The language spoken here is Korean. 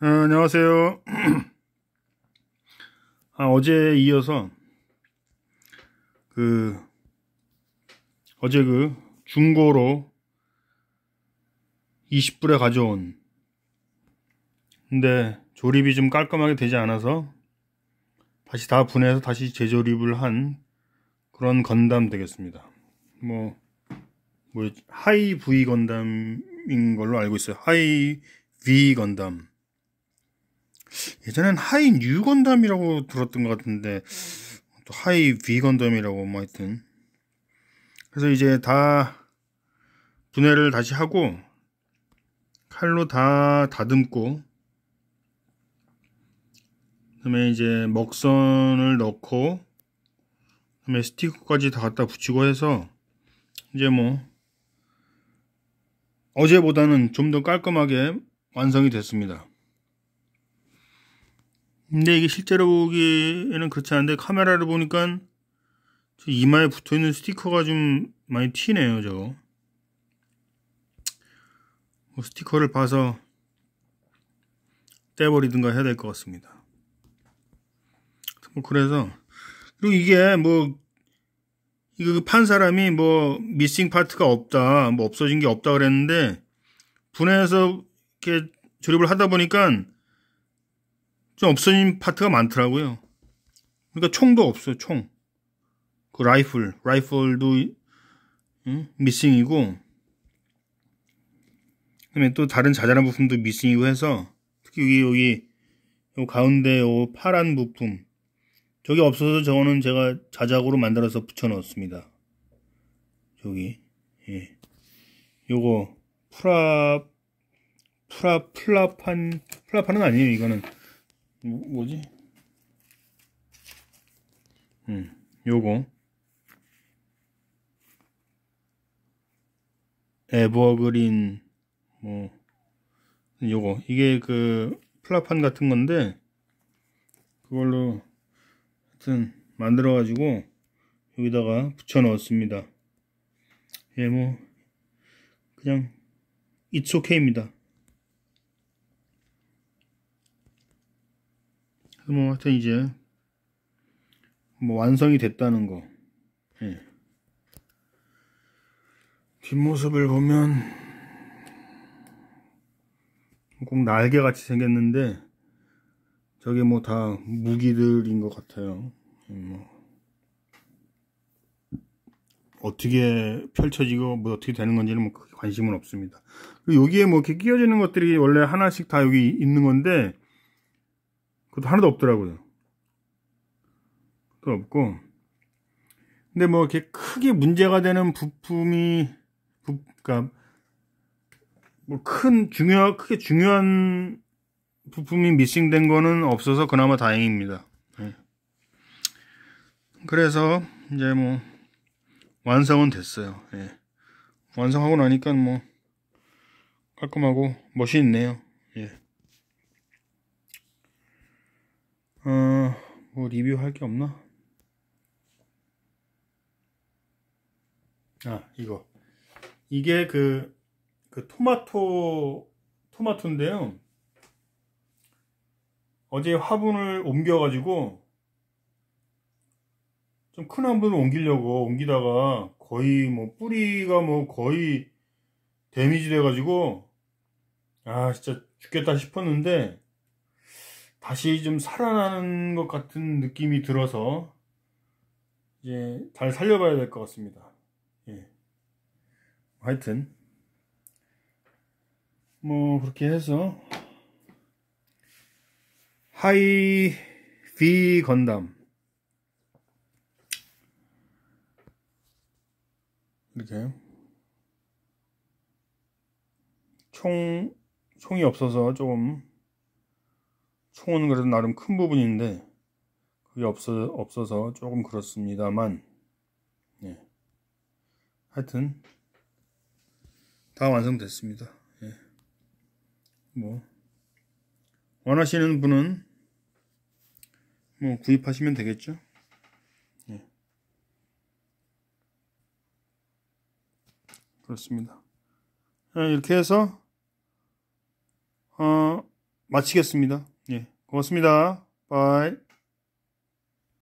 네, 안녕하세요. 아, 어제 이어서 그 어제 그 중고로 20불에 가져온 근데 조립이 좀 깔끔하게 되지 않아서 다시 다 분해해서 다시 재조립을 한 그런 건담 되겠습니다. 뭐, 뭐 하이 V 건담인 걸로 알고 있어요. 하이 V 건담. 예전엔 하이 뉴 건담이라고 들었던 것 같은데 또 하이 V 건담이라고 뭐 하여튼 그래서 이제 다 분해를 다시 하고 칼로 다 다듬고 그다음에 이제 먹선을 넣고 그다음에 스티커까지 다 갖다 붙이고 해서 이제 뭐 어제보다는 좀 더 깔끔하게 완성이 됐습니다. 근데 이게 실제로 보기에는 그렇지 않은데 카메라를 보니까 이마에 붙어있는 스티커가 좀 많이 튀네요 저거 뭐 스티커를 봐서 떼버리든가 해야 될 것 같습니다 뭐 그래서 그리고 이게 뭐 이거 그 판 사람이 뭐 미싱 파트가 없다 뭐 없어진 게 없다 그랬는데 분해해서 이렇게 조립을 하다 보니까 좀 없어진 파트가 많더라고요. 그러니까 총도 없어요. 총. 그 라이플. 라이플도 음? 미싱이고 그다음에 또 다른 자잘한 부품도 미싱이고 해서 특히 여기 여기 요 가운데 요 파란 부품 저게 없어서 저거는 제가 자작으로 만들어서 붙여 넣었습니다. 저기 예. 요거 프라 프라 플라판 플라판은 아니에요. 이거는 뭐지? 음, 요거 에버그린 뭐 요거 이게 그 플라판 같은 건데 그걸로 하여튼 만들어 가지고 여기다가 붙여 넣었습니다 예뭐 그냥 이츠 오케이입니다 뭐 하여튼 이제 뭐 완성이 됐다는 거 예. 뒷모습을 보면 꼭 날개같이 생겼는데 저게 뭐 다 무기들인 것 같아요 예, 뭐 어떻게 펼쳐지고 뭐 어떻게 되는 건지는 뭐 관심은 없습니다. 그리고 여기에 뭐 이렇게 끼워지는 것들이 원래 하나씩 다 여기 있는 건데 그것도 하나도 없더라고요. 또 없고. 근데 뭐 이렇게 크게 문제가 되는 부품이, 부, 그니까, 뭐 큰, 중요, 크게 중요한 부품이 미싱된 거는 없어서 그나마 다행입니다. 네. 그래서 이제 뭐, 완성은 됐어요. 네. 완성하고 나니까 뭐, 깔끔하고 멋이 있네요. 예. 어, 뭐 리뷰할 게 없나? 아, 이거. 이게 그, 그 토마토, 토마토인데요. 어제 화분을 옮겨가지고 좀 큰 화분을 옮기려고 옮기다가 거의 뭐 뿌리가 뭐 거의 데미지 돼가지고 아 진짜 죽겠다 싶었는데 다시 좀 살아나는 것 같은 느낌이 들어서 이제 잘 살려봐야 될 것 같습니다. 예. 하여튼 뭐 그렇게 해서 하이 비 건담 이렇게 총 총이 없어서 조금 총은 그래도 나름 큰 부분인데 그게 없어, 없어서 조금 그렇습니다만 예. 하여튼 다 완성됐습니다. 예. 뭐 원하시는 분은 뭐 구입하시면 되겠죠. 예. 그렇습니다. 예, 이렇게 해서 어, 마치겠습니다. 고맙습니다. 바이.